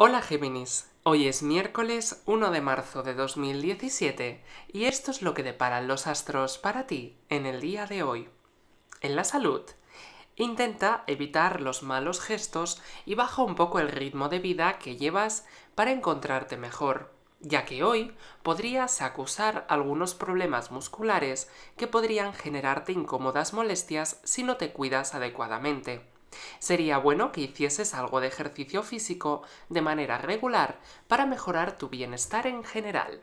Hola Géminis, hoy es miércoles 1 de marzo de 2017 y esto es lo que deparan los astros para ti en el día de hoy. En la salud, intenta evitar los malos gestos y baja un poco el ritmo de vida que llevas para encontrarte mejor, ya que hoy podrías acusar algunos problemas musculares que podrían generarte incómodas molestias si no te cuidas adecuadamente. Sería bueno que hicieses algo de ejercicio físico de manera regular para mejorar tu bienestar en general.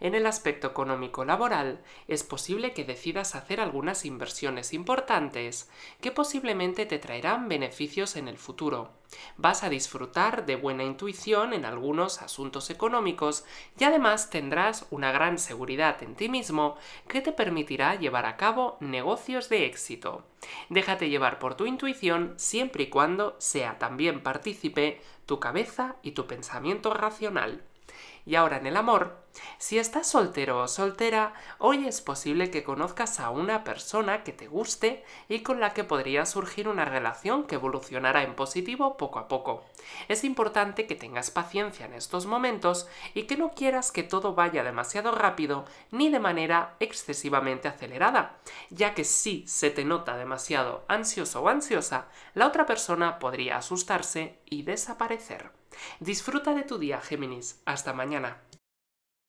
En el aspecto económico laboral, es posible que decidas hacer algunas inversiones importantes que posiblemente te traerán beneficios en el futuro. Vas a disfrutar de buena intuición en algunos asuntos económicos y además tendrás una gran seguridad en ti mismo que te permitirá llevar a cabo negocios de éxito. Déjate llevar por tu intuición siempre y cuando sea también partícipe tu cabeza y tu pensamiento racional. Y ahora en el amor, si estás soltero o soltera, hoy es posible que conozcas a una persona que te guste y con la que podría surgir una relación que evolucionará en positivo poco a poco. Es importante que tengas paciencia en estos momentos y que no quieras que todo vaya demasiado rápido ni de manera excesivamente acelerada, ya que si se te nota demasiado ansioso o ansiosa, la otra persona podría asustarse y desaparecer. Disfruta de tu día, Géminis. Hasta mañana.